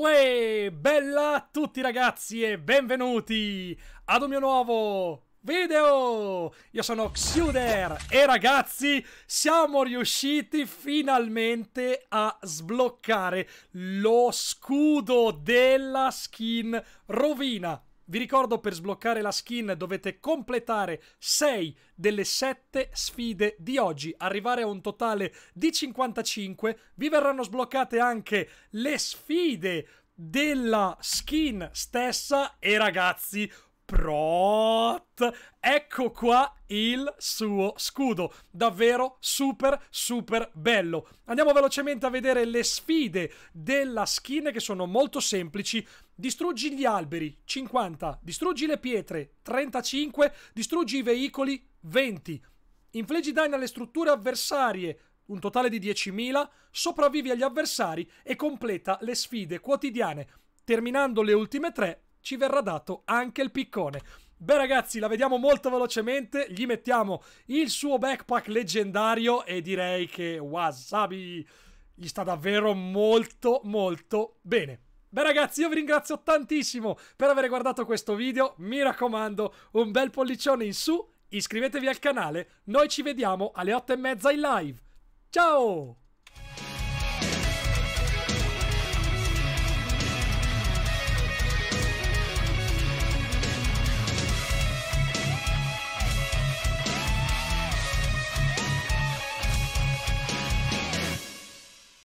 Uè, bella a tutti ragazzi e benvenuti ad un mio nuovo video! Io sono Xuder e ragazzi siamo riusciti finalmente a sbloccare lo scudo della skin rovina vi ricordo per sbloccare la skin dovete completare 6 delle 7 sfide di oggi, arrivare a un totale di 55. Vi verranno sbloccate anche le sfide della skin stessa e ragazzi Prot. Ecco qua il suo scudo. Davvero super, super bello. Andiamo velocemente a vedere le sfide della skin che sono molto semplici. Distruggi gli alberi, 50. Distruggi le pietre, 35. Distruggi i veicoli, 20. Infliggi danni alle strutture avversarie, un totale di 10.000. Sopravvivi agli avversari e completa le sfide quotidiane. Terminando le ultime tre, ci verrà dato anche il piccone. Beh ragazzi, la vediamo molto velocemente, gli mettiamo il suo backpack leggendario e direi che Wasabi gli sta davvero molto molto bene. Beh ragazzi, io vi ringrazio tantissimo per aver guardato questo video, mi raccomando un bel pollicione in su, iscrivetevi al canale, noi ci vediamo alle 8 e mezza in live. Ciao!